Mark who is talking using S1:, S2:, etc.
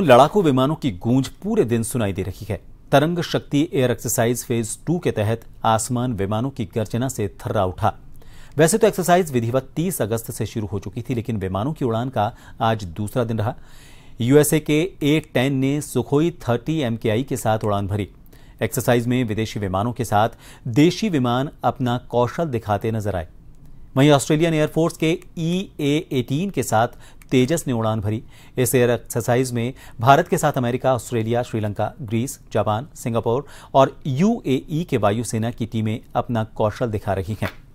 S1: इन लड़ाकू विमानों की गूंज पूरे दिन सुनाई दे रही है तरंग शक्ति एयर एक्सरसाइज फेज टू के तहत आसमान विमानों की गर्जना से थर्रा उठा वैसे तो एक्सरसाइज विधिवत 30 अगस्त से शुरू हो चुकी थी लेकिन विमानों की उड़ान का आज दूसरा दिन रहा यूएसए के ए टेन ने सुखोई थर्टी एमकेआई के साथ उड़ान भरी एक्सरसाइज में विदेशी विमानों के साथ देशी विमान अपना कौशल दिखाते नजर आए वहीं ऑस्ट्रेलियन एयरफोर्स के ई ए एटीन के साथ तेजस ने उड़ान भरी इस एयर एक्सरसाइज में भारत के साथ America Australia Sri Lanka Greece Japan Singapore और यूएई के वायुसेना की टीमें अपना कौशल दिखा रही हैं